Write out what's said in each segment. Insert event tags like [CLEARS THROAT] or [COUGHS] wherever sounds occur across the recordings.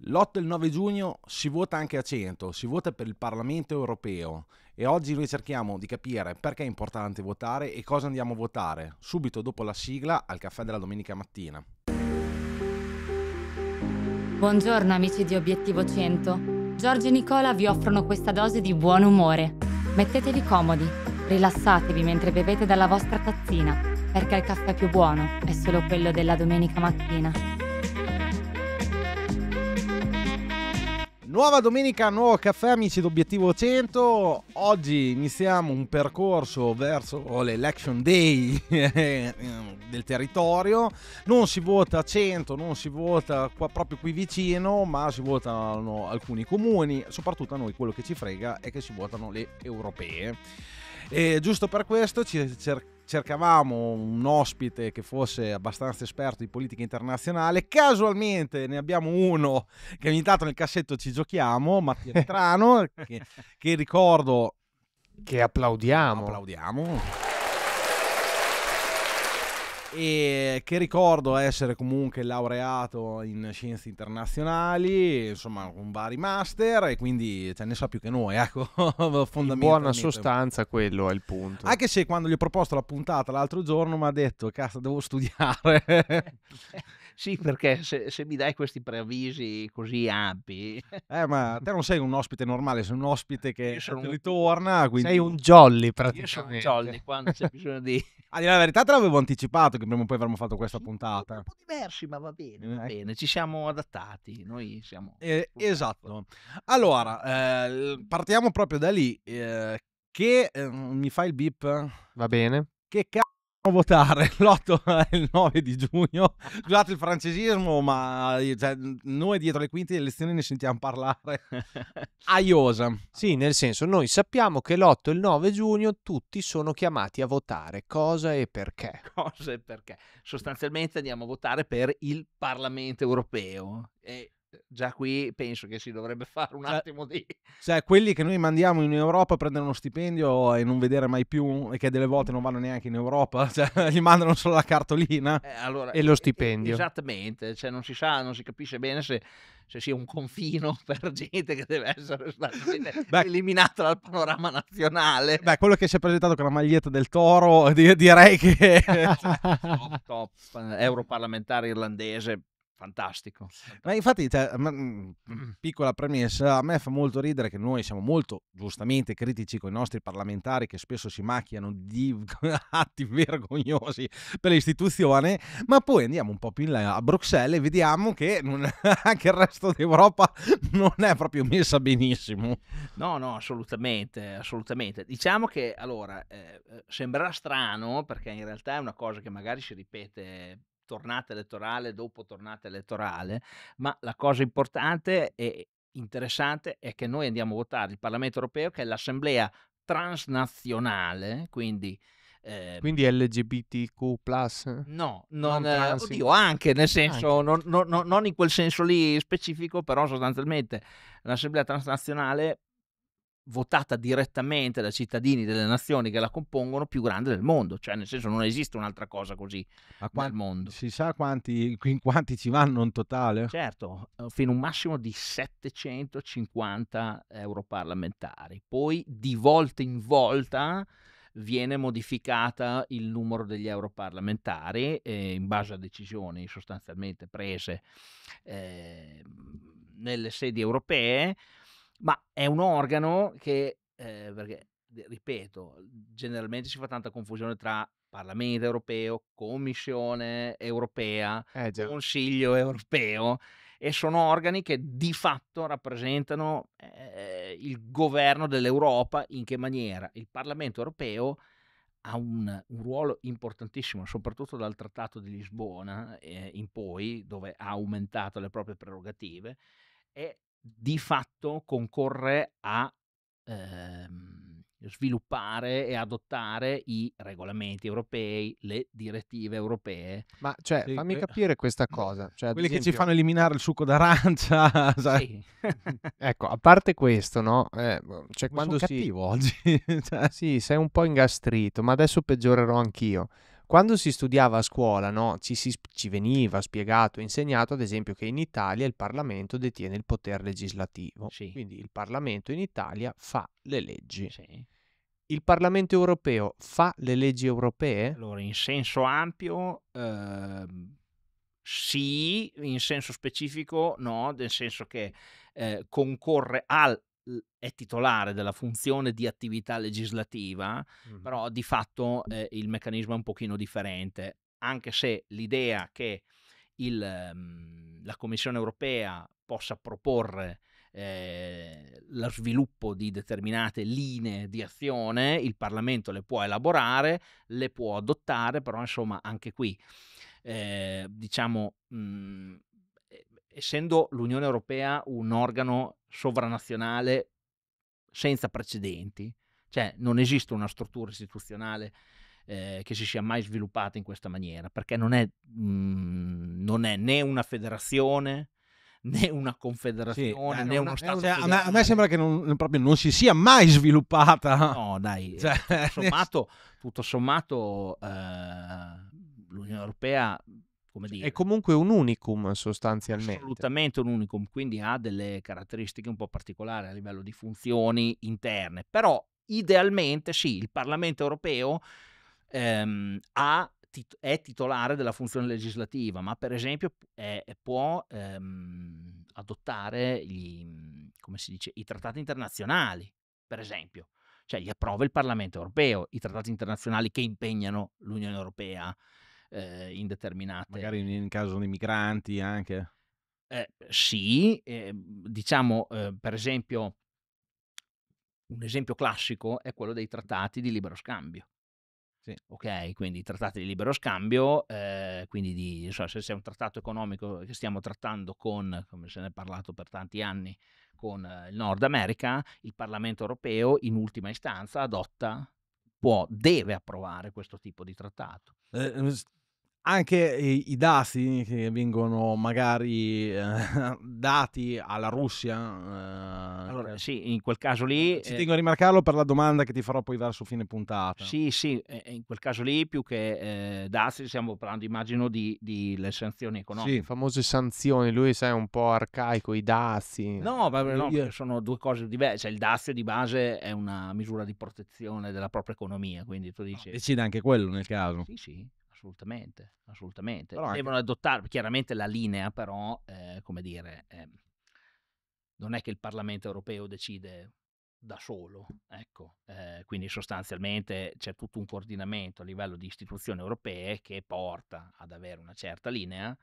L'8 e il 9 giugno si vota anche a 100, si vota per il Parlamento europeo e oggi noi cerchiamo di capire perché è importante votare e cosa andiamo a votare, subito dopo la sigla al caffè della domenica mattina. Buongiorno amici di Obiettivo 100. Giorgio e Nicola vi offrono questa dose di buon umore. Mettetevi comodi, rilassatevi mentre bevete dalla vostra tazzina, perché il caffè più buono è solo quello della domenica mattina. Nuova domenica, nuovo caffè amici d'Obiettivo 100. Oggi iniziamo un percorso verso l'election day [LAUGHS] del territorio. Non si vota 100, non si vota qua, proprio qui vicino, ma si votano alcuni comuni. Soprattutto a noi quello che ci frega è che si votano le europee. E giusto per questo ci cerchiamo cercavamo un ospite che fosse abbastanza esperto di politica internazionale. Casualmente ne abbiamo uno che ogni tanto nel cassetto ci giochiamo, Mattia [LAUGHS] Trano, che, che ricordo... Che applaudiamo. Applaudiamo e che ricordo essere comunque laureato in scienze internazionali, insomma con vari master e quindi ce cioè, ne sa più che noi, [LAUGHS] ecco, fondamentalmente. buona sostanza quello è il punto. Anche se quando gli ho proposto la puntata l'altro giorno mi ha detto, cazzo devo studiare. [LAUGHS] sì, perché se, se, mi dai questi preavvisi così ampi... eh, ma te non sei un ospite normale, sei un ospite che ritorna, quindi... Sei un jolly praticamente. Io sono un jolly quando c'è bisogno di... A dire la verità te l'avevo anticipato che prima o poi avremmo fatto questa puntata. Un po' diversi, ma va bene, va eh, ecco. bene, ci siamo adattati, noi siamo... Eh, esatto. Allora, eh, partiamo proprio da lì. Eh, che eh, mi fa il beep? Va bene. Che cazzo? votare l'8 e il 9 [LAUGHS] di giugno. Scusate il francesismo, ma cioè, noi dietro le quinte delle elezioni ne sentiamo parlare a [LAUGHS] iosa. Sì, nel senso, noi sappiamo che l'8 e il 9 giugno tutti sono chiamati a votare cosa e perché. [LAUGHS] Cosa e perché. Sostanzialmente andiamo a votare per il Parlamento europeo. E Già qui penso che si dovrebbe fare un cioè, attimo di... Cioè, quelli che noi mandiamo in Europa a prendere uno stipendio e non vedere mai più, e che delle volte non vanno neanche in Europa, cioè, gli mandano solo la cartolina eh, allora, e lo stipendio. Esattamente, cioè, non si sa, non si capisce bene se, se sia un confino per gente che deve essere stata eliminata dal panorama nazionale. Beh, quello che si è presentato con la maglietta del toro, direi che... top, top, europarlamentare irlandese Fantastico. Ma infatti, cioè, mm, mm, piccola premessa, a me fa molto ridere che noi siamo molto giustamente critici con i nostri parlamentari che spesso si macchiano di [LAUGHS] atti vergognosi per l'istituzione, ma poi andiamo un po' più in là a Bruxelles e vediamo che non, [LAUGHS] anche il resto d'Europa non è proprio messa benissimo. No, no, assolutamente, assolutamente. Diciamo che allora eh, eh sembrerà strano perché in realtà è una cosa che magari si ripete tornata elettorale dopo tornata elettorale, ma la cosa importante e interessante è che noi andiamo a votare il Parlamento europeo che è l'assemblea transnazionale, quindi eh, Quindi LGBTQ+. No, non, non eh, oddio, anche nel senso, anche. Non, non, non, in quel senso lì specifico, però sostanzialmente l'Assemblea transnazionale votata direttamente dai cittadini delle nazioni che la compongono più grande del mondo, cioè nel senso non esiste un'altra cosa così Ma quanti, nel mondo. Si sa quanti, in quanti ci vanno in totale? Certo, eh, fino a un massimo di 750 europarlamentari, poi di volta in volta viene modificata il numero degli europarlamentari eh, in base a decisioni sostanzialmente prese eh, nelle sedi europee ma è un organo che, ehm, perché ripeto, generalmente si fa tanta confusione tra Parlamento europeo, Commissione europea, Eh, Consiglio europeo e sono organi che di fatto rappresentano eh, il governo dell'Europa. In che maniera? Il Parlamento europeo ha un, un ruolo importantissimo, soprattutto dal Trattato di Lisbona eh, in poi, dove ha aumentato le proprie prerogative, e di fatto concorre a ehm, sviluppare e adottare i regolamenti europei, le direttive europee. Ma cioè, sì, fammi capire questa [LAUGHS] cosa. Cioè, quelli esempio... che ci fanno eliminare il succo d'arancia. [LAUGHS] Sì. ecco, a parte questo, no? Eh, boh, cioè, quando sono si... cattivo oggi. [LAUGHS] Cioè. sì, sei un po' ingastrito, ma adesso peggiorerò anch'io. Quando si studiava a scuola, no, ci, si, ci veniva spiegato, insegnato ad esempio che in Italia il Parlamento detiene il potere legislativo. Sì. Quindi il Parlamento in Italia fa le leggi. Sì. Il Parlamento europeo fa le leggi europee? Allora, in senso ampio, eh, sì, in senso specifico no, nel senso che eh, concorre al è titolare della funzione di attività legislativa, mm. però di fatto eh, il meccanismo è un pochino differente, anche se l'idea che il, ehm, la Commissione europea possa proporre eh, lo sviluppo di determinate linee di azione, il Parlamento le può elaborare, le può adottare, però insomma anche qui eh, diciamo mh, mhmm, essendo l'Unione Europea un organo sovranazionale senza precedenti, cioè non esiste una struttura istituzionale eh, che si sia mai sviluppata in questa maniera, perché non è, mh, mm, non è né una federazione, [LAUGHS] né una confederazione, sì, né una, uno Stato. Cioè, a me sembra che non, proprio non si sia mai sviluppata. No, [LAUGHS] dai, cioè, tutto sommato, [LAUGHS] tutto sommato eh, l'Unione Europea come dire. È comunque un unicum sostanzialmente. Assolutamente un unicum, quindi ha delle caratteristiche un po' particolari a livello di funzioni interne, però idealmente sì, il Parlamento europeo ehm, ha è titolare della funzione legislativa, ma per esempio è, può ehm, adottare gli, dice, i trattati internazionali, per esempio. Cioè li approva il Parlamento europeo, i trattati internazionali che impegnano l'Unione europea eh, in Magari in, in caso di migranti anche? Eh, sì, eh, diciamo eh, per esempio un esempio classico è quello dei trattati di libero scambio. Sì. Ok, quindi trattati di libero scambio, eh, quindi di, so, se c'è un trattato economico che stiamo trattando con, come se ne è parlato per tanti anni, con eh, il Nord America, il Parlamento europeo in ultima istanza adotta, può, deve approvare questo tipo di trattato. Eh, eh anche i, i dazi che vengono magari eh, dati alla Russia. Eh, allora, sì, in quel caso lì. Eh, ci eh, tengo a rimarcarlo per la domanda che ti farò poi verso fine puntata. Sì, sì, in quel caso lì più che eh, dazi stiamo parlando, immagino, di, di le sanzioni economiche. Sì, famose sanzioni, lui sai, è un po' arcaico, i dazi. No, ma no, io... sono due cose diverse. Cioè, il dazio di base è una misura di protezione della propria economia, quindi tu dici. No, decide anche quello nel caso. Sì, sì assolutamente, assolutamente. Però Devono adottare chiaramente la linea, però, eh, come dire, eh, non è che il Parlamento europeo decide da solo, ecco, eh, quindi sostanzialmente c'è tutto un coordinamento a livello di istituzioni europee che porta ad avere una certa linea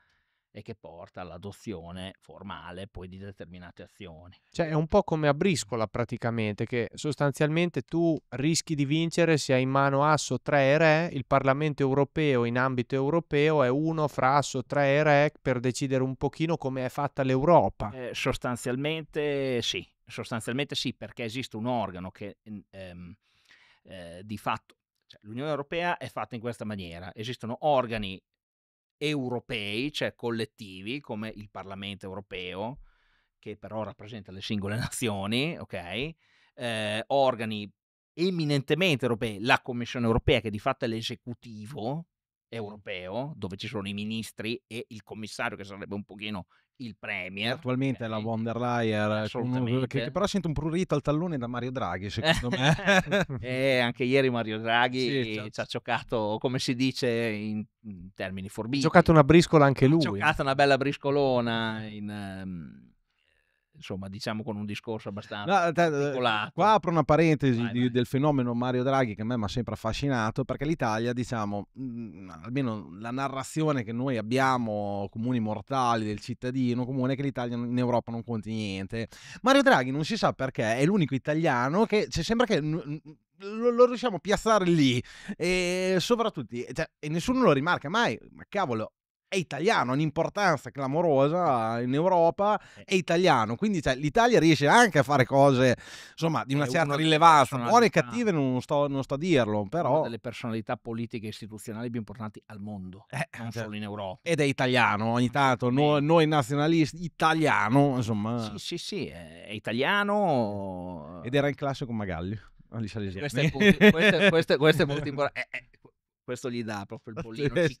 e che porta all'adozione formale poi di determinate azioni. Cioè è un po' come a briscola praticamente, che sostanzialmente tu rischi di vincere se hai in mano asso 3 e re, il Parlamento europeo in ambito europeo è uno fra asso 3 e re per decidere un pochino come è fatta l'Europa. Eh, sostanzialmente sì, sostanzialmente sì, perché esiste un organo che ehm, eh, di fatto... Cioè L'Unione Europea è fatta in questa maniera, esistono organi europei, cioè collettivi come il Parlamento europeo, che però rappresenta le singole [LAUGHS] nazioni, ok? Eh, organi eminentemente europei, la Commissione europea che di fatto è l'esecutivo europeo, dove ci sono i ministri e il commissario che sarebbe un pochino il Premier. Attualmente è la von der Leyen, eh, che, che, però sente un prurito al tallone da Mario Draghi, secondo me. [LAUGHS] e eh, anche ieri Mario Draghi sì, ci ha giocato, come si dice in, in termini forbiti. Ha giocato una briscola anche lui. Ha giocato una bella briscolona in... Um, insomma, diciamo con un discorso abbastanza no, te, eh, Qua apro una parentesi vai, di, vai. del fenomeno Mario Draghi che a me mi ha sempre affascinato, perché l'Italia, diciamo, mh, mm, almeno la narrazione che noi abbiamo comuni mortali del cittadino comune è che l'Italia in Europa non conti niente. Mario Draghi non si sa perché, è l'unico italiano che cioè, sembra che n- lo, lo, riusciamo a piazzare lì e soprattutto cioè, e nessuno lo rimarca mai ma cavolo è italiano, ha un'importanza clamorosa in Europa, eh. è italiano, quindi cioè, l'Italia riesce anche a fare cose insomma, di una è certa rilevanza, buone e cattive non sto, non sto, a dirlo, però... Una delle personalità politiche e istituzionali più importanti al mondo, eh, eh non certo. solo in Europa. Ed è italiano ogni tanto, no, noi nazionalisti, italiano, insomma... Sì, sì, sì, è italiano... Ed era in classe con Magalli. Questo è, molto, questo, questo, questo è molto importante. [LAUGHS] Eh, questo gli dà proprio il [LAUGHS] bollino eh,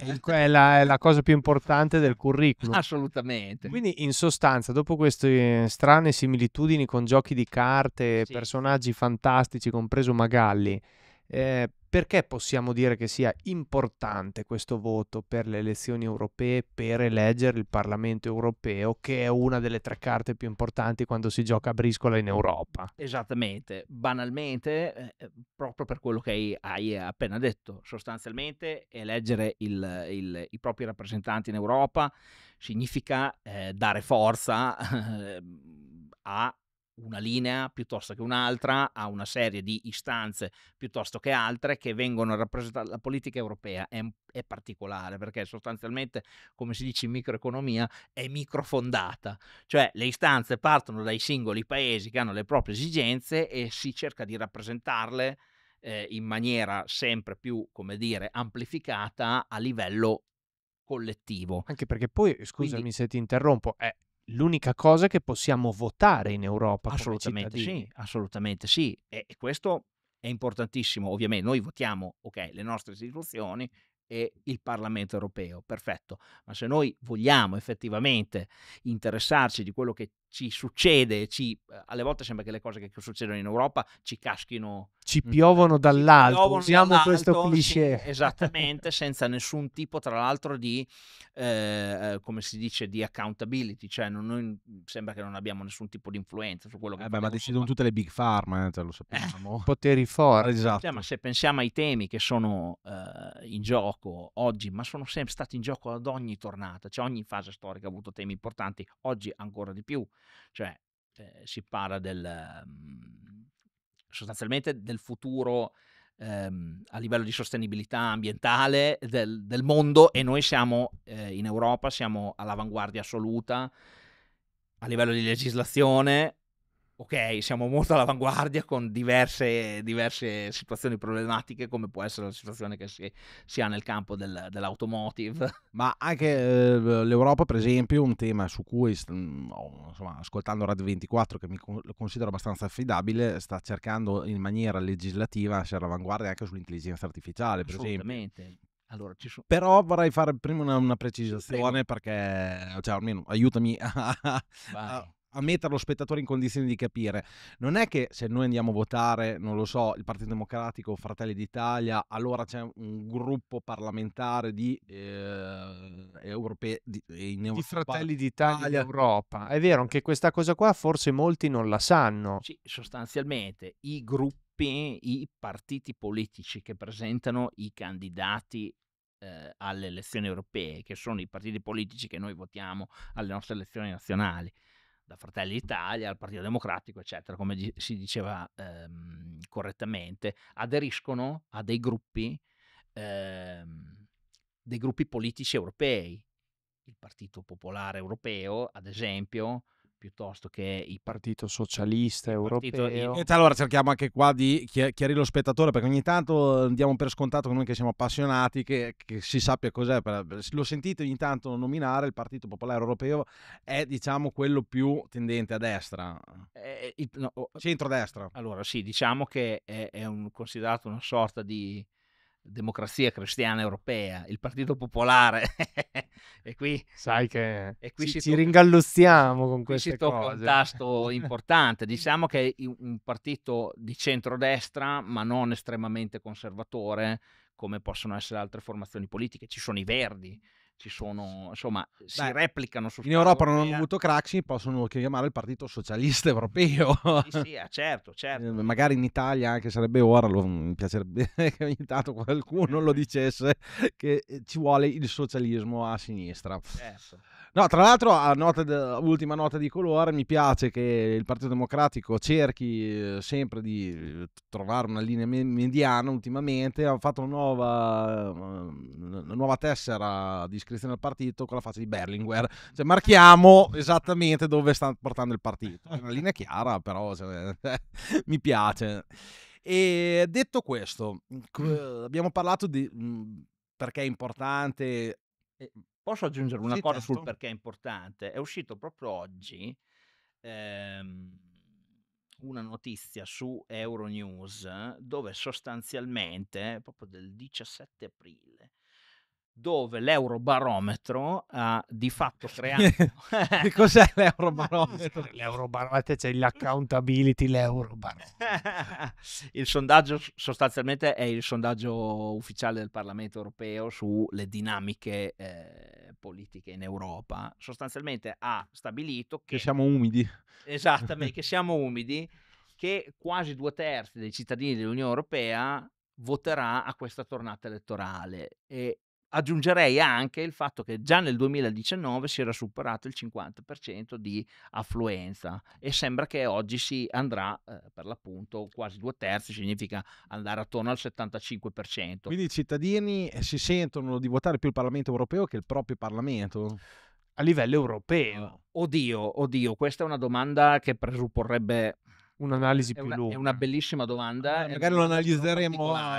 eh, quella è la cosa più importante del curriculum assolutamente quindi in sostanza dopo queste strane similitudini con giochi di carte sì. personaggi fantastici compreso Magalli eh, perché possiamo dire che sia importante questo voto per le elezioni europee, per eleggere il Parlamento europeo, che è una delle tre carte più importanti quando si gioca a briscola in Europa? Esattamente, banalmente, eh, proprio per quello che hai, hai, appena detto, sostanzialmente eleggere il, il, i propri rappresentanti in Europa significa eh, dare forza [LAUGHS] eh, a una linea piuttosto che un'altra, a una serie di istanze piuttosto che altre che vengono rappresentate. La politica europea è, è particolare perché sostanzialmente, come si dice in microeconomia, è microfondata, cioè le istanze partono dai singoli paesi che hanno le proprie esigenze e si cerca di rappresentarle eh, in maniera sempre più, come dire, amplificata a livello collettivo. Anche perché poi, scusami Quindi, se ti interrompo, è l'unica cosa che possiamo votare in Europa. Assolutamente sì, assolutamente sì. E, questo è importantissimo. Ovviamente noi votiamo, ok, le nostre istituzioni e il Parlamento europeo, perfetto, ma se noi vogliamo effettivamente interessarci di quello che ci succede, ci, eh, alle volte sembra che le cose che succedono in Europa ci caschino. Ci mm, piovono dall'alto, ci piovono usiamo dall'alto, questo cliché. Sì, esattamente, [LAUGHS] senza nessun tipo, tra l'altro, di, eh, eh, come si dice, di accountability, cioè non, noi mm, sembra che non abbiamo nessun tipo di influenza su quello che... Eh beh, ma decidono tutte le big pharma, eh, te lo eh, sappiamo. Eh. [LAUGHS] Poteri forti. Esatto. Cioè, ma se pensiamo ai temi che sono eh, in gioco oggi, ma sono sempre stati in gioco ad ogni tornata, cioè ogni fase storica ha avuto temi importanti, oggi ancora di più. Cioè, eh, si parla del, mm, sostanzialmente del futuro ehm, a livello di sostenibilità ambientale del, del mondo e noi siamo eh, in Europa, siamo all'avanguardia assoluta a livello di legislazione, ok, siamo molto all'avanguardia con diverse, diverse, situazioni problematiche, come può essere la situazione che si, si ha nel campo del, dell'automotive. [LAUGHS] Ma anche eh, l'Europa, per esempio, un tema su cui, mm, oh, insomma, ascoltando Radio 24, che mi considero abbastanza affidabile, sta cercando in maniera legislativa di essere all'avanguardia anche sull'intelligenza artificiale, per Assolutamente. esempio. Allora, sono... Però vorrei fare prima una, una precisazione Prego. perché, cioè, almeno aiutami [LAUGHS] a, a, a mettere lo spettatore in condizione di capire. Non è che se noi andiamo a votare, non lo so, il Partito Democratico, o Fratelli d'Italia, allora c'è un gruppo parlamentare di, eh, europei, di, di Fratelli d'Italia in Europa. È vero, anche questa cosa qua forse molti non la sanno. Sì, sostanzialmente i gruppi, i partiti politici che presentano i candidati eh, alle elezioni europee, che sono i partiti politici che noi votiamo alle nostre elezioni nazionali da Fratelli d'Italia al Partito Democratico, eccetera, come di- si diceva ehm, correttamente, aderiscono a dei gruppi, ehm, dei gruppi politici europei. Il Partito Popolare Europeo, ad esempio, piuttosto che il Partito Socialista Europeo. Partito... E allora cerchiamo anche qua di chiarire lo spettatore, perché ogni tanto diamo per scontato con noi che siamo appassionati, che, che si sappia cos'è. Lo sentite ogni tanto nominare, il Partito Popolare Europeo è diciamo quello più tendente a destra, eh, eh no, centrodestra. Allora sì, diciamo che è, è un, considerato una sorta di Democrazia Cristiana Europea, il Partito Popolare. [LAUGHS] e qui, Sai che e qui ci, ci tocca, ringallussiamo con queste qui cose. un tasto [LAUGHS] importante. diciamo che è un partito di centrodestra, ma non estremamente conservatore, come possono essere altre formazioni politiche. Ci sono i Verdi, ci sono, insomma, Beh, si replicano su In Europa non hanno avuto craxi, possono chiamare il Partito Socialista Europeo. Sì, sì, eh, [LAUGHS] certo, certo. Eh, magari in Italia, anche sarebbe ora, lo, mi piacerebbe [LAUGHS] che ogni tanto qualcuno lo [LAUGHS] dicesse, che eh, ci vuole il socialismo a sinistra. Certo. No, tra l'altro, a nota de- ultima nota di colore, mi piace che il Partito Democratico cerchi eh, sempre di eh, trovare una linea mediana ultimamente, ha fatto una nuova, eh, una nuova tessera di iscrizione al partito con la faccia di Berlinguer, cioè marchiamo esattamente dove sta portando il partito, è una linea chiara però cioè, [LAUGHS] mi piace. E detto questo, mm. abbiamo parlato di mm, perché è importante Posso aggiungere una sì, cosa certo. sul perché è importante? È uscito proprio oggi ehm, una notizia su Euronews dove sostanzialmente, proprio del 17 aprile, dove l'eurobarometro ha di fatto creato... [LAUGHS] che [LAUGHS] cos'è l'eurobarometro? l'eurobarometro c'è cioè l'accountability, l'eurobarometro. [LAUGHS] il sondaggio sostanzialmente è il sondaggio ufficiale del Parlamento europeo sulle dinamiche eh, politiche in Europa. Sostanzialmente ha stabilito che... Che siamo umidi. Esattamente, che siamo umidi, che quasi due terzi dei cittadini dell'Unione Europea voterà a questa tornata elettorale e aggiungerei anche il fatto che già nel 2019 si era superato il 50% di affluenza e sembra che oggi si andrà eh, per l'appunto quasi due terzi, significa andare attorno al 75%. Quindi i cittadini eh, si sentono di votare più il Parlamento europeo che il proprio Parlamento? A livello europeo. Oddio, oddio, questa è una domanda che presupporrebbe un'analisi più una, lunga. È una bellissima domanda. Eh, magari lo analizzeremo a,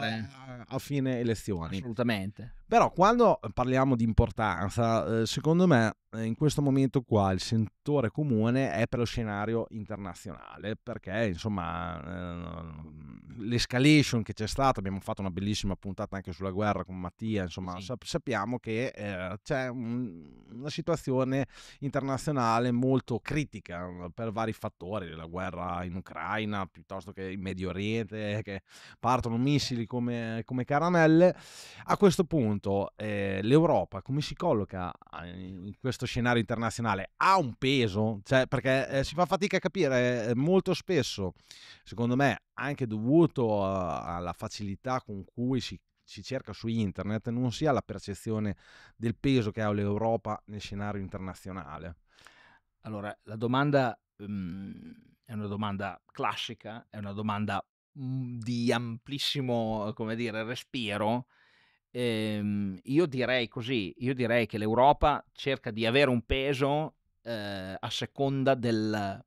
a, fine elezioni. Assolutamente. Però quando parliamo di importanza, eh, secondo me eh, in questo momento qua il sentore comune è per lo scenario internazionale, perché insomma eh, l'escalation che c'è stata, abbiamo fatto una bellissima puntata anche sulla guerra con Mattia, insomma sì. sappiamo che c'è una situazione internazionale molto critica per vari fattori, la guerra in Ucraina, Ucraina piuttosto che in Medio Oriente, eh, che partono missili come, come caramelle, a questo punto eh, l'Europa come si colloca eh, in questo scenario internazionale? Ha un peso? Cioè, perché eh, si fa fatica a capire eh, molto spesso, secondo me, anche dovuto a, alla facilità con cui si si cerca su internet non si ha la percezione del peso che ha l'Europa nel scenario internazionale? Allora, la domanda um, è una domanda classica, è una domanda mhmm, di amplissimo, uhm, come dire, respiro. Ehm, io direi così, io direi che l'Europa cerca di avere un peso eh, a seconda del,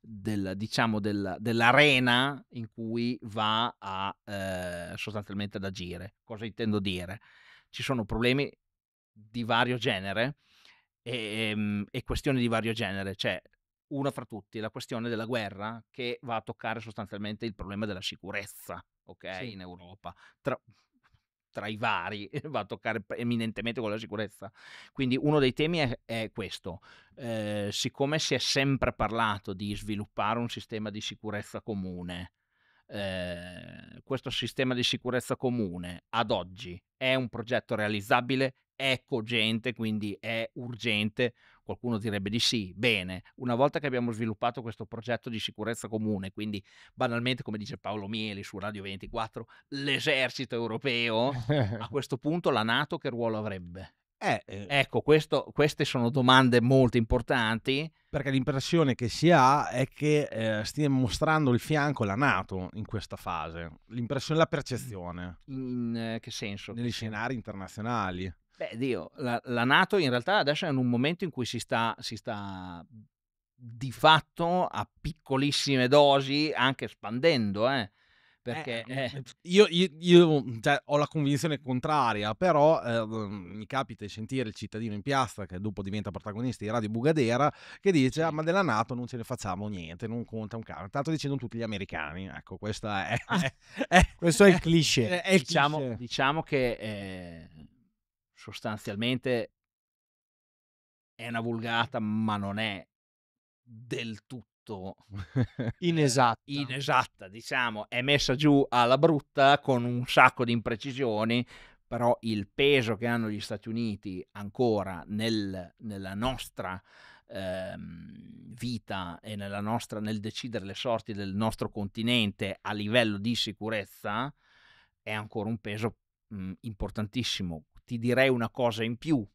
del, diciamo, del, dell'arena in cui va a, eh, sostanzialmente ad agire. Cosa intendo dire? Ci sono problemi di vario genere e, ehm, e, e questioni di vario genere, cioè una fra tutti, la questione della guerra che va a toccare sostanzialmente il problema della sicurezza, ok, sì. in Europa. Tra, tra i vari, [LAUGHS] va a toccare eminentemente con la sicurezza. Quindi uno dei temi è, è questo. Eh, siccome si è sempre parlato di sviluppare un sistema di sicurezza comune, eh, questo sistema di sicurezza comune ad oggi è un progetto realizzabile, è cogente, quindi è urgente Qualcuno direbbe di sì, bene, una volta che abbiamo sviluppato questo progetto di sicurezza comune, quindi banalmente come dice Paolo Mieli su Radio 24, l'esercito europeo, a [LAUGHS] questo punto la Nato che ruolo avrebbe? Eh, eh, eh. Ecco, questo, queste sono domande molto importanti. Perché l'impressione che si ha è che eh, stia mostrando il fianco alla Nato in questa fase. L'impressione, la percezione. In eh, che senso? Negli scenari internazionali. Beh, Dio, la, la, Nato in realtà adesso è in un momento in cui si sta, si sta di fatto a piccolissime dosi anche espandendo, eh, eh Perché, eh, eh. Io, io, io cioè, ho la convinzione contraria, però eh, mi capita di sentire il cittadino in piazza che dopo diventa protagonista di Radio Bugadera che dice ah, ma della Nato non ce ne facciamo niente, non conta un caro. Tanto dicendo tutti gli americani, ecco, questa è, ah, [LAUGHS] questo è il cliché. È il diciamo, cliché. diciamo, che eh, sostanzialmente è una vulgata, ma non è del tutto inesatta. inesatta, diciamo, è messa giù alla brutta con un sacco di imprecisioni, però il peso che hanno gli Stati Uniti ancora nel, nella nostra ehm, vita e nostra, nel decidere le sorti del nostro continente a livello di sicurezza è ancora un peso mhmm, importantissimo ti direi una cosa in più,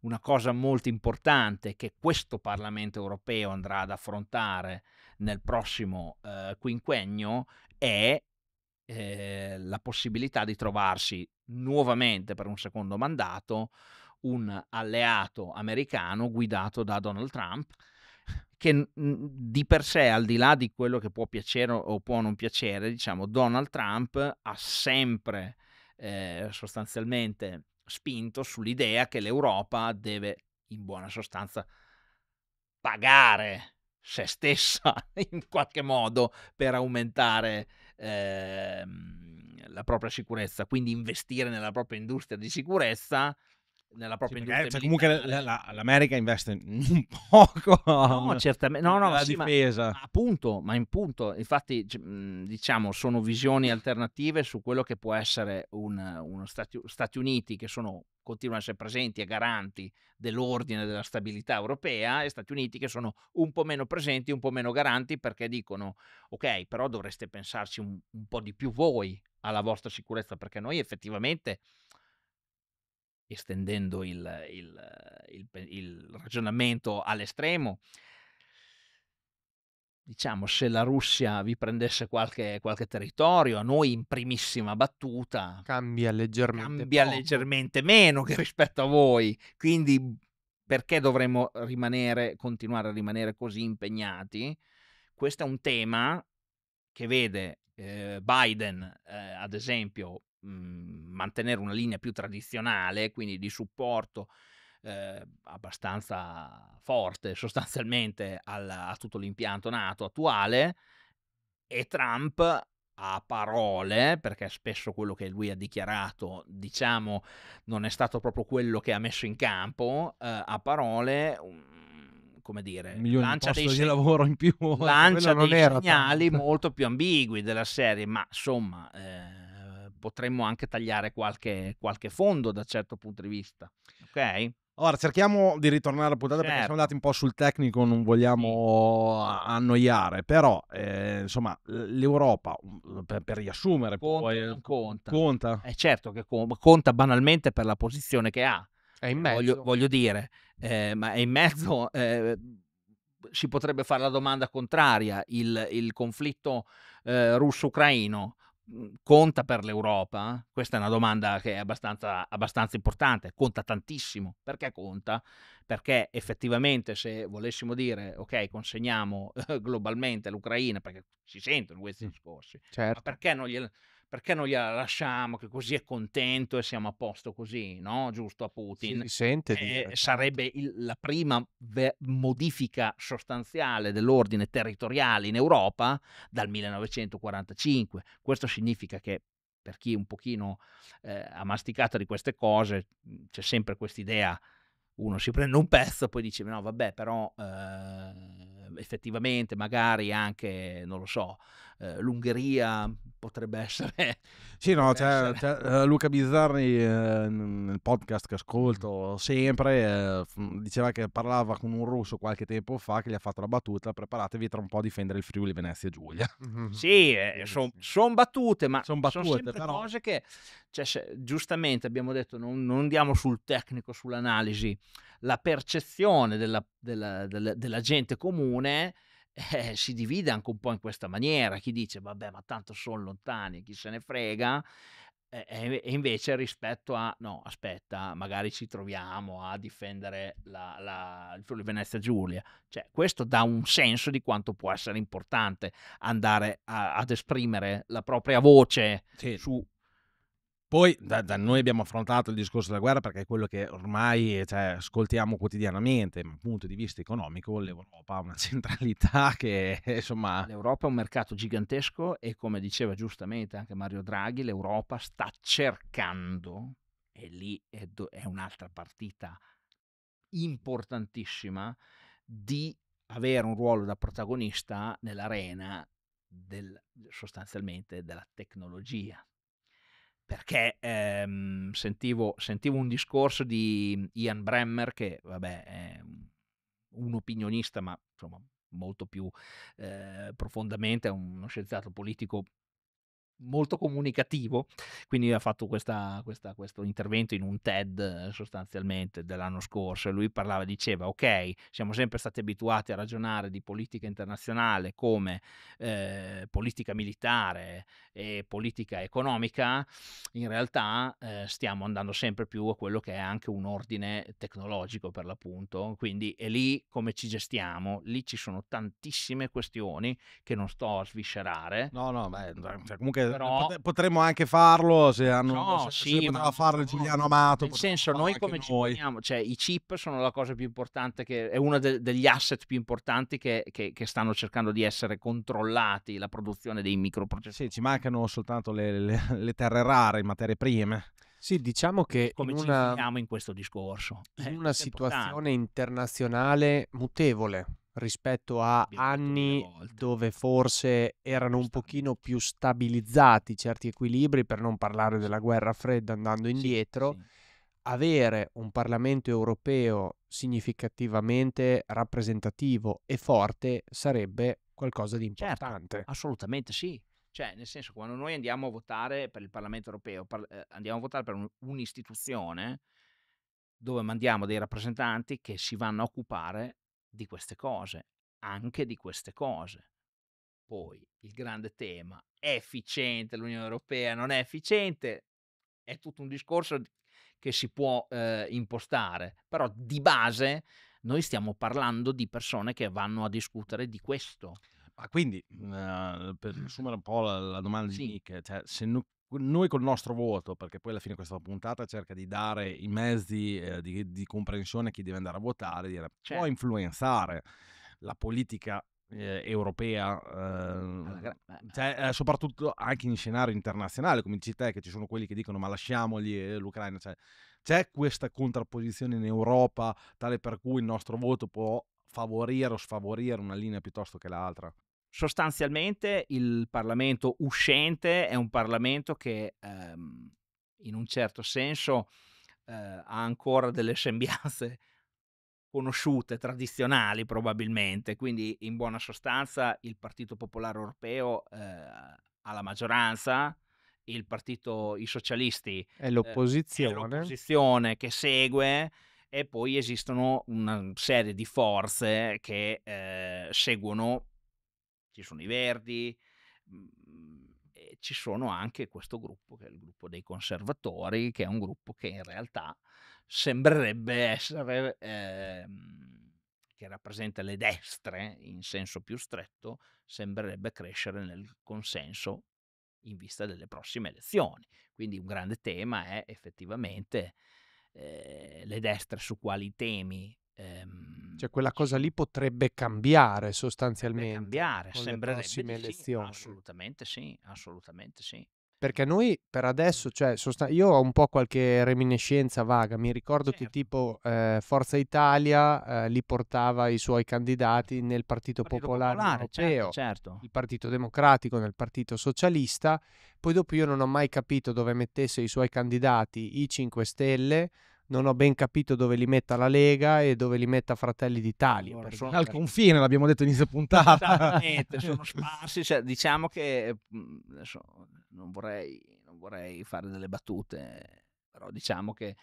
una cosa molto importante che questo Parlamento europeo andrà ad affrontare nel prossimo eh, quinquennio è eh, la possibilità di trovarsi nuovamente per un secondo mandato un alleato americano guidato da Donald Trump che di per sé, al di là di quello che può piacere o può non piacere, diciamo, Donald Trump ha sempre eh, sostanzialmente spinto sull'idea che l'Europa deve in buona sostanza pagare se stessa [LAUGHS] in qualche modo per aumentare eh, la propria sicurezza, quindi investire nella propria industria di sicurezza nella propria sì, industria. Cioè, comunque l'America investe un [LAUGHS] poco no, certamente, no, no, la sì, difesa. Ma, appunto, ma in punto. Infatti, diciamo, sono visioni alternative su quello che può essere un, uno Stati, Stati Uniti che sono continuano a essere presenti e garanti dell'ordine della stabilità europea e Stati Uniti che sono un po' meno presenti, un po' meno garanti perché dicono ok, però dovreste pensarci un, un po' di più voi alla vostra sicurezza perché noi effettivamente estendendo il, il, il, il ragionamento all'estremo, diciamo, se la Russia vi prendesse qualche, qualche, territorio, a noi in primissima battuta cambia leggermente, cambia leggermente meno che rispetto a voi. Quindi perché dovremmo rimanere, continuare a rimanere così impegnati? Questo è un tema che vede eh, Biden, eh, ad esempio, Mhmm, mantenere una linea più tradizionale, quindi di supporto eh, abbastanza forte sostanzialmente al, a tutto l'impianto NATO attuale e Trump a parole, perché spesso quello che lui ha dichiarato, diciamo, non è stato proprio quello che ha messo in campo, eh, a parole, mhmm, come dire, Milioni di dei, di lavoro in più, [LAUGHS] lancia dei segnali tanto. molto più ambigui della serie, ma insomma... Eh, potremmo anche tagliare qualche, qualche fondo da certo punto di vista. Ok? Ora cerchiamo di ritornare alla puntata certo. perché siamo certo. andati un po' sul tecnico, non vogliamo sì. annoiare, però eh, insomma l'Europa, mm, per, per riassumere, conta, poi, conta. Eh, conta. È eh, certo che conta banalmente per la posizione che ha. È in eh, mezzo. Voglio, voglio dire, eh, ma è in mezzo, eh, si potrebbe fare la domanda contraria, il, il conflitto russo-ucraino Mhmm, conta per l'Europa? Questa è una domanda che è abbastanza, abbastanza, importante, conta tantissimo. Perché conta? Perché effettivamente se volessimo dire, ok, consegniamo [LAUGHS] globalmente l'Ucraina, perché si sentono questi discorsi, certo. perché non glielo perché non gliela lasciamo che così è contento e siamo a posto così, no? Giusto a Putin. Si sente eh, eh certo. sarebbe il, la prima ve- modifica sostanziale dell'ordine territoriale in Europa dal 1945. Questo significa che per chi un pochino eh, ha masticato di queste cose c'è sempre questa idea, uno si prende un pezzo e poi dice no vabbè però eh, effettivamente magari anche non lo so eh, l'Ungheria potrebbe essere... [LAUGHS] Sì, no, c'è, cioè, essere. c'è, cioè, eh, Luca Bizzarri eh, nel podcast che ascolto sempre eh, diceva che parlava con un russo qualche tempo fa che gli ha fatto la battuta, preparatevi tra un po' a difendere il Friuli Venezia Giulia. Mm-hmm. Sì, eh, sono son battute, ma sono son però... cose che cioè, se, giustamente abbiamo detto non, non andiamo sul tecnico, sull'analisi, la percezione della, della, della, della gente comune eh, si divide anche un po' in questa maniera, chi dice vabbè ma tanto sono lontani, chi se ne frega, eh, e invece rispetto a no aspetta magari ci troviamo a difendere la, la, il Friuli Venezia Giulia, cioè questo dà un senso di quanto può essere importante andare a, ad esprimere la propria voce sì. su poi da, da, noi abbiamo affrontato il discorso della guerra perché è quello che ormai cioè, ascoltiamo quotidianamente, ma dal punto di vista economico l'Europa ha una [LAUGHS] centralità che insomma... L'Europa è un mercato gigantesco e come diceva giustamente anche Mario Draghi, l'Europa sta cercando, e lì è, do, è un'altra partita importantissima, di avere un ruolo da protagonista nell'arena del, sostanzialmente della tecnologia perché ehm, sentivo, sentivo, un discorso di Ian Bremmer, che vabbè è un opinionista, ma insomma molto più eh, profondamente è uno scienziato politico molto comunicativo, quindi ha fatto questa, questa, questo intervento in un TED eh, sostanzialmente dell'anno scorso e lui parlava, diceva ok, siamo sempre stati abituati a ragionare di politica internazionale come eh, politica militare e politica economica, in realtà eh, stiamo andando sempre più a quello che è anche un ordine tecnologico per l'appunto, quindi è lì come ci gestiamo, lì ci sono tantissime questioni che non sto a sviscerare. No, no, beh, cioè, comunque però... potremmo anche farlo se hanno no, se, sì, se poteva farlo no, Giuliano Amato. Nel senso, noi come ci poniamo? Cioè, i chip sono la cosa più importante, che, è uno de- degli asset più importanti che, che, che, stanno cercando di essere controllati, la produzione dei microprocessori. Sì, ci mancano soltanto le, le, le terre rare, le materie prime. Sì, diciamo che come in una, ci in questo discorso. In eh, una situazione importante. internazionale mutevole rispetto a anni dove forse erano un pochino più stabilizzati certi equilibri, per non parlare della guerra fredda andando indietro, sì, sì. avere un Parlamento europeo significativamente rappresentativo e forte sarebbe qualcosa di certo, importante. Certo, assolutamente sì. Cioè, nel senso, quando noi andiamo a votare per il Parlamento europeo, par- eh, andiamo a votare per un- un'istituzione dove mandiamo dei rappresentanti che si vanno a occupare di queste cose, anche di queste cose. Poi il grande tema è efficiente l'Unione Europea, non è efficiente, è tutto un discorso che si può eh, impostare, però di base noi stiamo parlando di persone che vanno a discutere di questo. Ma quindi, uh, per riassumere un po' la, la domanda sì. di Nick, cioè, se, no, noi col nostro voto, perché poi alla fine questa puntata cerca di dare i mezzi eh, di, di, comprensione a chi deve andare a votare, dire, certo. può influenzare la politica ehm, ehm, cioè, eh, europea, eh, cioè, soprattutto anche in scenario internazionale, come dici te, che ci sono quelli che dicono ma lasciamogli eh, l'Ucraina, cioè, c'è questa contrapposizione in Europa tale per cui il nostro voto può favorire o sfavorire una linea piuttosto che l'altra? sostanzialmente il Parlamento uscente è un Parlamento che ehm, in un certo senso eh, ha ancora delle sembianze [LAUGHS] conosciute, tradizionali probabilmente, quindi in buona sostanza il Partito Popolare Europeo eh, ha la maggioranza, il partito, i socialisti è l'opposizione. Eh, è l'opposizione che segue e poi esistono una serie di forze che eh, seguono ci sono i Verdi, mh, mhmm, e ci sono anche questo gruppo che è il gruppo dei conservatori, che è un gruppo che in realtà sembrerebbe essere, eh, che rappresenta le destre in senso più stretto, sembrerebbe crescere nel consenso in vista delle prossime elezioni. Quindi un grande tema è effettivamente eh, le destre su quali temi Ehm, cioè quella cosa lì potrebbe cambiare sostanzialmente. Potrebbe cambiare, con sembrerebbe le prossime elezioni. Sì, assolutamente sì, assolutamente sì. Perché noi per adesso, cioè, sostan- io ho un po' qualche reminiscenza vaga, mi ricordo certo. che tipo eh, Forza Italia eh, li portava i suoi candidati nel Partito, Partito Popolare, Popolare certo, Europeo, certo, certo. il Partito Democratico, nel Partito Socialista, poi dopo io non ho mai capito dove mettesse i suoi candidati i 5 Stelle, non ho ben capito dove li metta la Lega e dove li metta Fratelli d'Italia. Allora, Al confine, l'abbiamo detto inizio puntata. Esattamente, sono [LAUGHS] sparsi. Cioè, diciamo che mm, adesso, non, vorrei, non vorrei fare delle battute, però diciamo che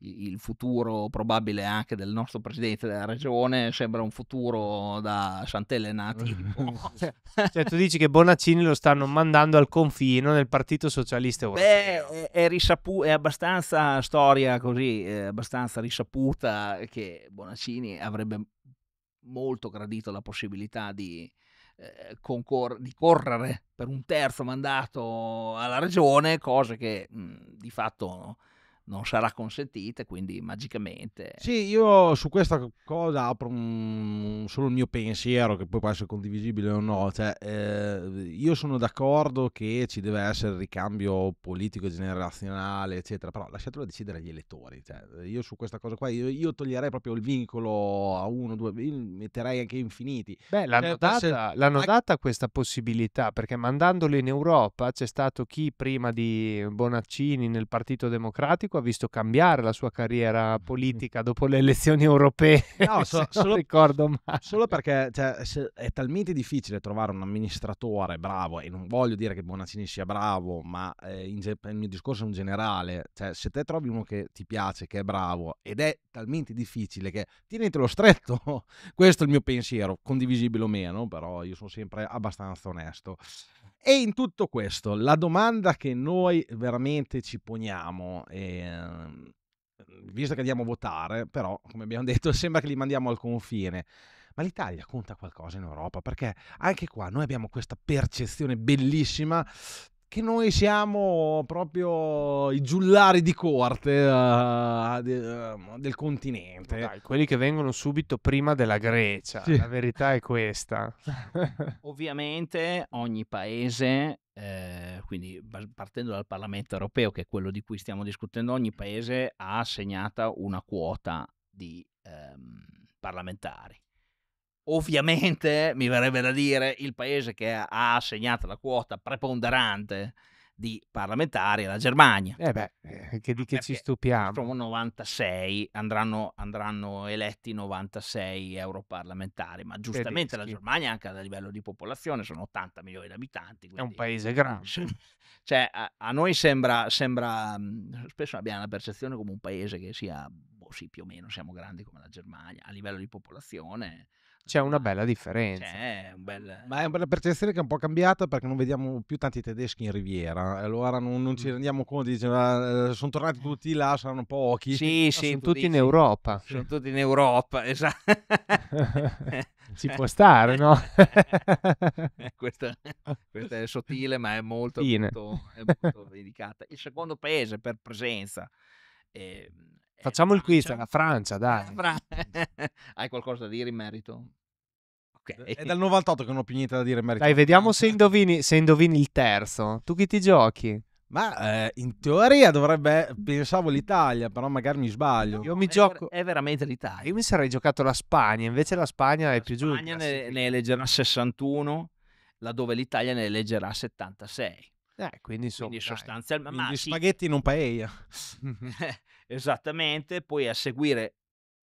il futuro probabile anche del nostro presidente della regione sembra un futuro da Sant'Elena tipo. [LAUGHS] cioè tu dici che Bonaccini lo stanno mandando al confino nel Partito Socialista Europeo Beh, è, è, risapu- è abbastanza storia così è abbastanza risaputa che Bonaccini avrebbe molto gradito la possibilità di eh, Concor- di correre per un terzo mandato alla regione, cosa che mh, di fatto non sarà consentita, quindi magicamente... Sì, io su questa cosa apro un, solo il mio pensiero, che poi può essere condivisibile o no, cioè, eh, io sono d'accordo che ci deve essere ricambio politico, generazionale, eccetera, però lasciatelo decidere agli elettori, cioè, io su questa cosa qua, io, io, toglierei proprio il vincolo a uno, due, metterei anche infiniti. Beh, l'hanno, cioè, data, se... l'hanno data questa possibilità, perché mandandolo in Europa c'è stato chi prima di Bonaccini nel Partito Democratico ha visto cambiare la sua carriera politica dopo le elezioni europee. No, [LAUGHS] so, solo, ricordo male. solo perché cioè, è talmente difficile trovare un amministratore bravo, e non voglio dire che Bonaccini sia bravo, ma eh, in, il mio discorso è un generale, cioè, se te trovi uno che ti piace, che è bravo, ed è talmente difficile che tienetelo stretto, [LAUGHS] questo è il mio pensiero, condivisibile o meno, però io sono sempre abbastanza onesto. E in tutto questo, la domanda che noi veramente ci poniamo, eh, visto che andiamo a votare, però, come abbiamo [LAUGHS] detto, sembra che li mandiamo al confine. Ma l'Italia conta qualcosa in Europa? Perché anche qua noi abbiamo questa percezione bellissima che noi siamo proprio i giullari di corte uh, de, uh, del continente. Dai, quelli che vengono subito prima della Grecia, sì. la verità è questa. [LAUGHS] Ovviamente ogni paese, eh, quindi partendo dal Parlamento europeo, che è quello di cui stiamo discutendo, ogni paese ha assegnata una quota di ehm, parlamentari Ovviamente mi verrebbe da dire il paese che ha assegnato la quota preponderante di parlamentari alla Germania. Eh beh, eh, che di che ci stupiamo. Sono 96, andranno, andranno, eletti 96 europarlamentari, ma eh, giustamente la Germania anche a livello di popolazione sono 80 milioni di abitanti. È un paese grande. Cioè, a, a noi sembra, sembra, spesso abbiamo la percezione come un paese che sia, boh sì, più o meno siamo grandi come la Germania, a livello di popolazione c'è una bella differenza. C'è, un bel... Ma è una percezione che è un po' cambiata perché non vediamo più tanti tedeschi in Riviera. Allora non, non ci rendiamo conto, diciamo, eh, sono tornati eh. tutti là, saranno pochi. Sì, ah, sì, tutti dici. in Europa. Sono tutti in Europa, esatto. si [LAUGHS] [LAUGHS] può stare, no? Eh, questa, questa, è sottile, ma è molto, molto, è molto dedicata. Il secondo paese per presenza. Eh, Facciamo il quiz alla Francia, dai. [LAUGHS] Hai qualcosa da dire in merito? Okay. È dal 98 che non ho più niente da dire in merito. Dai, vediamo se indovini, se indovini il terzo. Tu chi ti giochi? Ma eh, in teoria dovrebbe, pensavo l'Italia, però magari mi sbaglio. Io mi è gioco. Ver- è veramente l'Italia. Io mi sarei giocato la Spagna, invece la Spagna la è più giusta. La Spagna ne, ne eleggerà 61, laddove l'Italia ne eleggerà 76. Eh, quindi, insomma. quindi sostanzialmente. Quindi ma spaghetti sì. non paella. [LAUGHS] Esattamente. Poi a seguire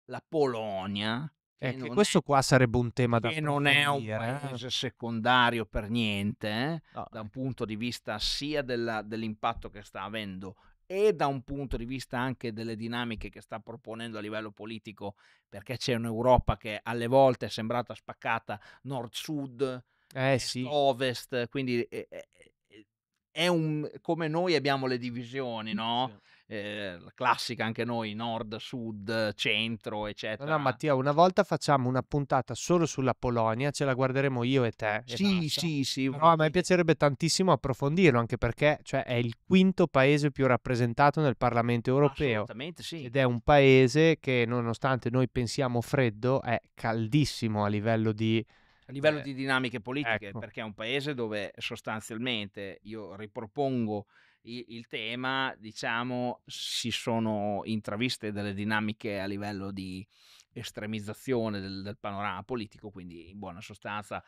la Polonia, Ecco, questo è, qua sarebbe un tema da che non è un eh. paese secondario per niente, eh? no. da un punto di vista sia della, dell'impatto che sta avendo e da un punto di vista anche delle dinamiche che sta proponendo a livello politico, perché c'è un'Europa che alle volte è sembrata spaccata nord-sud, eh, sì. ovest, quindi è, eh, eh, è un, come noi abbiamo le divisioni, no? Sì eh, classica anche noi, nord, sud, centro, eccetera. No, no, Mattia, una volta facciamo una puntata solo sulla Polonia, ce la guarderemo io e te. Sì, e sì, sì. Però a me piacerebbe tantissimo approfondirlo, anche perché cioè, è il quinto paese più rappresentato nel Parlamento europeo. Assolutamente sì. Ed è un paese che, nonostante noi pensiamo freddo, è caldissimo a livello di a livello eh, di dinamiche politiche, ecco. perché è un paese dove sostanzialmente io ripropongo il, il tema, diciamo, si sono intraviste delle dinamiche a livello di estremizzazione del, del panorama politico, quindi in buona sostanza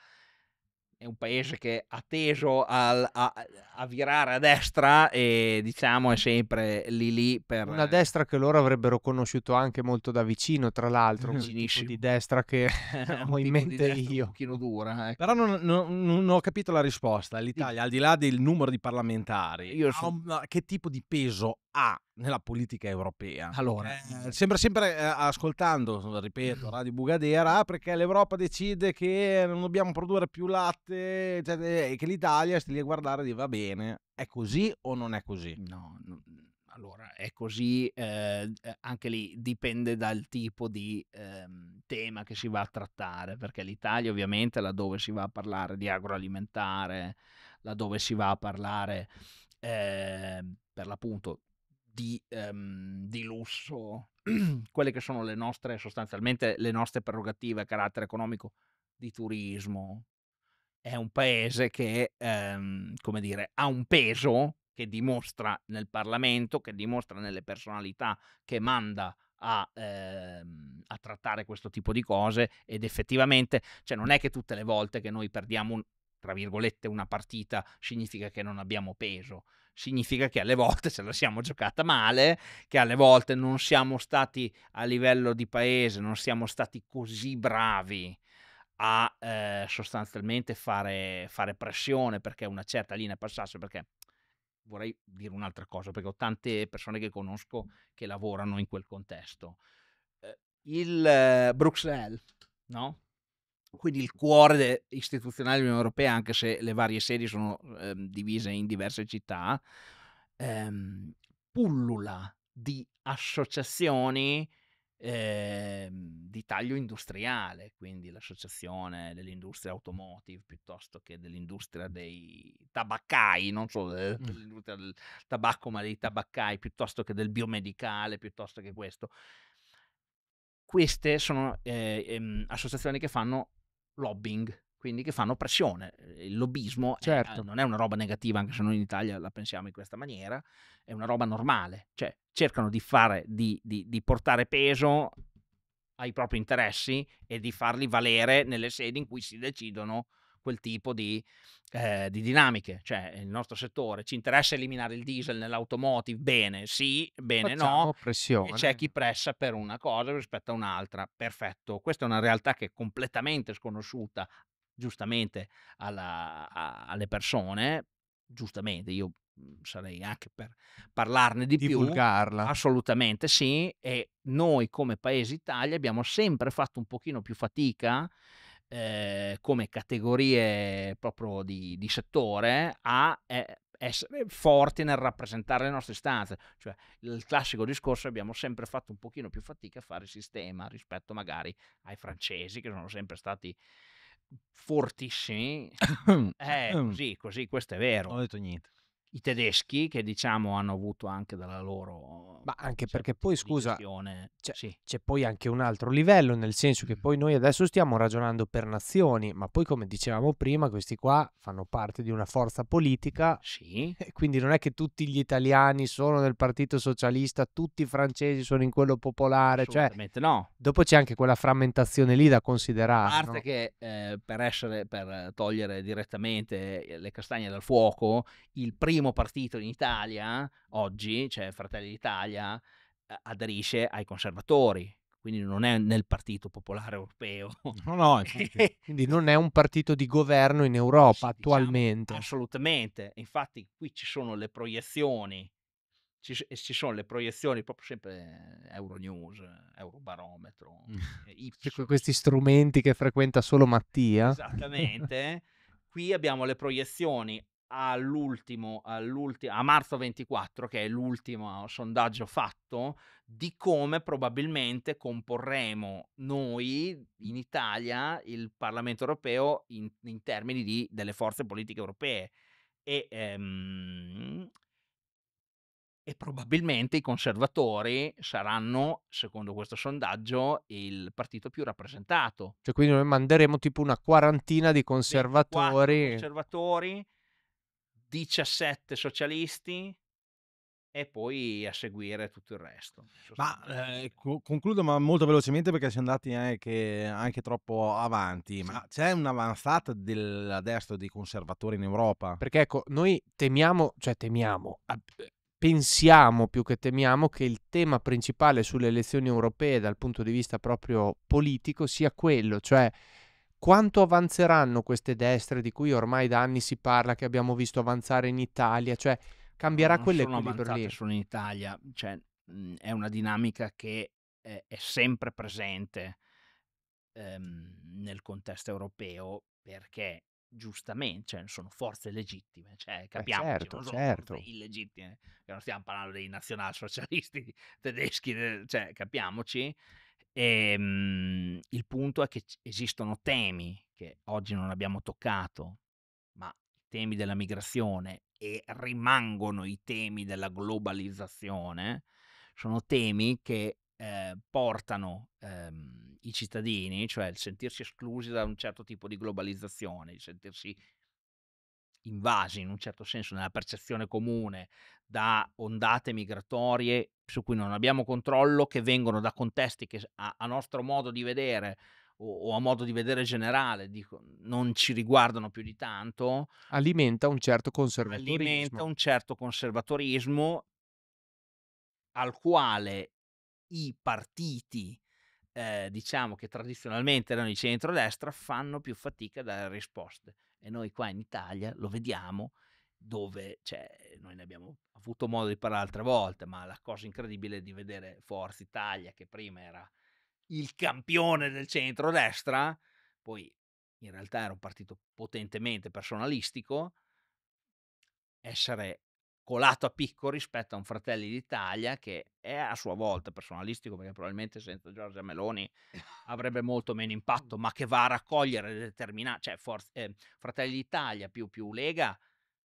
è un paese che ha teso al, a, a, virare a destra e diciamo è sempre lì lì per... Una destra che loro avrebbero conosciuto anche molto da vicino, tra l'altro, un tipo di destra che [LAUGHS] [LAUGHS] ho in mente io. Un pochino dura. Ecco. Però non, non, non, ho capito la risposta. L'Italia, al di là del numero di parlamentari, so... un, che tipo di peso ha nella politica europea. Allora, eh, eh sembra sempre eh, ascoltando, ripeto, mm. Radio Bugadera, perché l'Europa decide che non dobbiamo produrre più latte cioè, eh, e che l'Italia stia lì a guardare e dire va bene, è così o non è così? No, no allora è così, eh, eh, anche lì dipende dal tipo di ehm, tema che si va a trattare, perché l'Italia ovviamente laddove si va a parlare di agroalimentare, laddove si va a parlare eh, per l'appunto di, ehm, di lusso, [CLEARS THROAT] quelle che sono le nostre, sostanzialmente le nostre prerogative a carattere economico di turismo. È un paese che, ehm, come dire, ha un peso che dimostra nel Parlamento, che dimostra nelle personalità che manda a, ehm, a, trattare questo tipo di cose ed effettivamente cioè, non è che tutte le volte che noi perdiamo un, tra virgolette, una partita significa che non abbiamo peso, significa che alle volte ce la siamo giocata male, che alle volte non siamo stati a livello di paese, non siamo stati così bravi a eh, sostanzialmente fare, fare pressione perché una certa linea passasse, perché vorrei dire un'altra cosa, perché ho tante persone che conosco che lavorano in quel contesto. Eh, il eh, Bruxelles, no? quindi il cuore istituzionale dell'Unione Europea, anche se le varie sedi sono eh, divise in diverse città, ehm, pullula di associazioni eh, di taglio industriale, quindi l'associazione dell'industria automotive piuttosto che dell'industria dei tabaccai, non solo eh, dell'industria del tabacco, ma dei tabaccai, piuttosto che del biomedicale, piuttosto che questo. Queste sono eh, ehm, associazioni che fanno lobbying, quindi che fanno pressione. Il lobbismo eh, certo. è, non è una roba negativa, anche se noi in Italia la pensiamo in questa maniera, è una roba normale, cioè cercano di, fare, di, di, di portare peso ai propri interessi e di farli valere nelle sedi in cui si decidono quel tipo di, eh, di dinamiche. Cioè, il nostro settore ci interessa eliminare il diesel nell'automotive, bene, sì, bene, Facciamo no. Pressione. E c'è chi pressa per una cosa rispetto a un'altra. Perfetto. Questa è una realtà che è completamente sconosciuta, giustamente, alla, a, alle persone. Giustamente, io mhmm, sarei anche per parlarne di Divulgarla. più. Assolutamente sì. E noi come Paese Italia abbiamo sempre fatto un pochino più fatica eh, come categorie proprio di, di settore a eh, essere forti nel rappresentare le nostre istanze. Cioè, il classico discorso abbiamo sempre fatto un pochino più fatica a fare sistema rispetto magari ai francesi che sono sempre stati fortissimi. [COUGHS] eh, [COUGHS] così, così, questo è vero. Non ho detto niente i tedeschi che diciamo hanno avuto anche dalla loro... Ma ecco, anche cioè, perché poi scusa, c'è, sì. c'è, poi anche un altro livello, nel senso che poi noi adesso stiamo ragionando per nazioni, ma poi come dicevamo prima questi qua fanno parte di una forza politica, sì. quindi non è che tutti gli italiani sono nel Partito Socialista, tutti i francesi sono in quello popolare, cioè... No. Dopo c'è anche quella frammentazione lì da considerare. A parte no? che eh, per, essere, per togliere direttamente le castagne dal fuoco, il primo primo partito in Italia, oggi, cioè Fratelli d'Italia, eh, aderisce ai conservatori, quindi non è nel Partito Popolare Europeo. No, no, [LAUGHS] quindi non è un partito di governo in Europa diciamo, attualmente. Diciamo, assolutamente, infatti qui ci sono le proiezioni, ci, ci sono le proiezioni proprio sempre eh, Euronews, Eurobarometro. Mm. [LAUGHS] Questi strumenti che frequenta solo Mattia. Esattamente. [LAUGHS] qui abbiamo le proiezioni all'ultimo, all'ultimo, a marzo 24, che è l'ultimo sondaggio fatto, di come probabilmente comporremo noi in Italia il Parlamento europeo in, in termini di, delle forze politiche europee. E, ehm, e probabilmente i conservatori saranno, secondo questo sondaggio, il partito più rappresentato. Cioè, quindi noi manderemo tipo una quarantina di conservatori. conservatori 17 socialisti e poi a seguire tutto il resto. Ma eh, co- concludo ma molto velocemente perché siamo andati anche, anche troppo avanti, sì. ma c'è un'avanzata della destra dei conservatori in Europa? Perché ecco, noi temiamo, cioè temiamo, pensiamo più che temiamo che il tema principale sulle elezioni europee dal punto di vista proprio politico sia quello, cioè quanto avanzeranno queste destre di cui ormai da anni si parla, che abbiamo visto avanzare in Italia? Cioè, cambierà quelle no, quell'equilibrio lì? sono in Italia, cioè, mhmm, è una dinamica che è, sempre presente ehm, nel contesto europeo perché giustamente, cioè, sono forze legittime, cioè, capiamo, eh certo, sono certo. illegittime, non stiamo parlando dei nazionalsocialisti [LAUGHS] tedeschi, cioè, capiamoci, e, ehm, mh, il punto è che esistono temi che oggi non abbiamo toccato, ma i temi della migrazione e rimangono i temi della globalizzazione, sono temi che eh, portano ehm, i cittadini, cioè il sentirsi esclusi da un certo tipo di globalizzazione, il sentirsi invasi in un certo senso nella percezione comune da ondate migratorie su cui non abbiamo controllo, che vengono da contesti che a, a nostro modo di vedere o, o, a modo di vedere generale dico, non ci riguardano più di tanto. Alimenta un certo conservatorismo. Alimenta un certo conservatorismo al quale i partiti, eh, diciamo che tradizionalmente erano di centrodestra, fanno più fatica a dare risposte. E noi qua in Italia lo vediamo dove cioè, noi ne abbiamo avuto modo di parlare altre volte, ma la cosa incredibile è di vedere Forza Italia, che prima era il campione del centro-destra, poi in realtà era un partito potentemente personalistico, essere colato a picco rispetto a un Fratelli d'Italia che è a sua volta personalistico perché probabilmente senza Giorgia Meloni avrebbe molto meno impatto, [LAUGHS] ma che va a raccogliere determinati, cioè for- eh, Fratelli d'Italia più, più Lega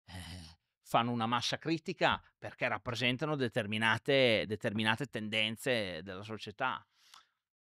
eh, fanno una massa critica perché rappresentano determinate, determinate tendenze della società.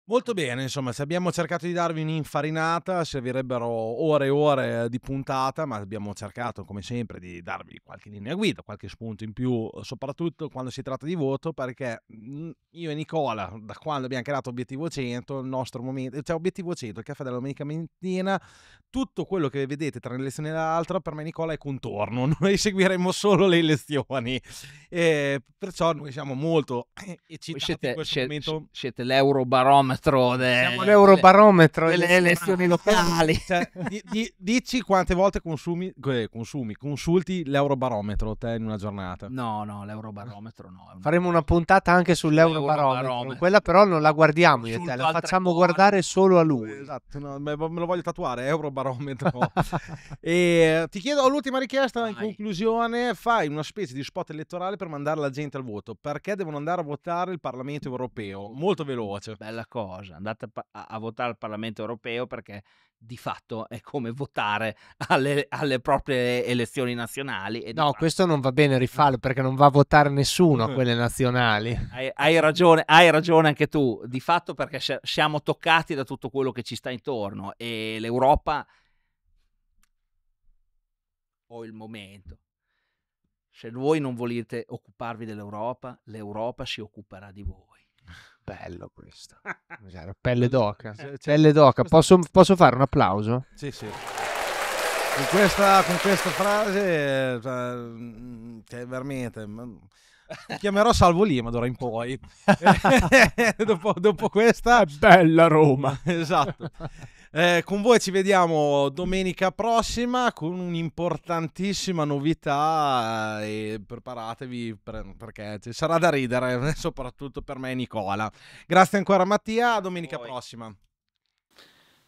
Molto bene, insomma, se abbiamo cercato di darvi un'infarinata, servirebbero ore e ore di puntata, ma abbiamo cercato, come sempre, di darvi qualche linea guida, qualche spunto in più, soprattutto quando si tratta di voto, perché mhmm, io e Nicola, da quando abbiamo creato Obiettivo 100, il nostro momento, cioè Obiettivo 100, il caffè della domenica mattina, tutto quello che vedete tra un'elezione e l'altra, per me Nicola è contorno, [LAUGHS] noi seguiremo solo le elezioni, e perciò noi siamo molto eh, eccitati siete, in questo siete, momento. Siete l'eurobarometro barometro. Siamo l'eurobarometro delle, delle elezioni locali. [LAUGHS] Cioè, di, di, dici quante volte consumi, eh, consumi, consulti l'eurobarometro te in una giornata. No, no, l'eurobarometro no. Un... Faremo una puntata anche sull'eurobarometro. Quella però non la guardiamo io te, la facciamo guardare solo a lui. Esatto, no, me, lo voglio tatuare, eh, eurobarometro. [LAUGHS] e eh, ti chiedo l'ultima richiesta Vai. in conclusione, fai una specie di spot elettorale per mandare la gente al voto. Perché devono andare a votare il Parlamento europeo? Molto veloce. Bella cosa cosa, andate a, a, votare al Parlamento europeo perché di fatto è come votare alle, alle proprie elezioni nazionali. no, questo non va bene, rifallo, perché non va a votare nessuno a [LAUGHS] quelle nazionali. Hai, hai, ragione, hai ragione anche tu, di fatto perché siamo toccati da tutto quello che ci sta intorno e l'Europa o il momento. Se voi non volete occuparvi dell'Europa, l'Europa si occuperà di voi. Bello questo. [LAUGHS] Cioè, cioè, cioè, pelle d'oca. Pelle d'oca. Posso, posso, fare un applauso? Sì, sì. Con questa, con questa frase, cioè, mm, veramente... chiamerò Salvo Lima d'ora in poi. [LAUGHS] [LAUGHS] dopo, dopo questa, bella Roma. esatto. Eh, con voi ci vediamo domenica prossima con un'importantissima novità eh, e preparatevi perché ci sarà da ridere, [LAUGHS] soprattutto per me e Nicola. Grazie ancora Mattia, a domenica voi. prossima.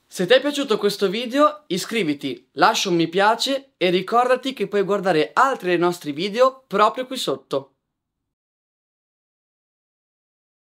Se ti è piaciuto questo video iscriviti, lascia un mi piace e ricordati che puoi guardare altri dei nostri video proprio qui sotto.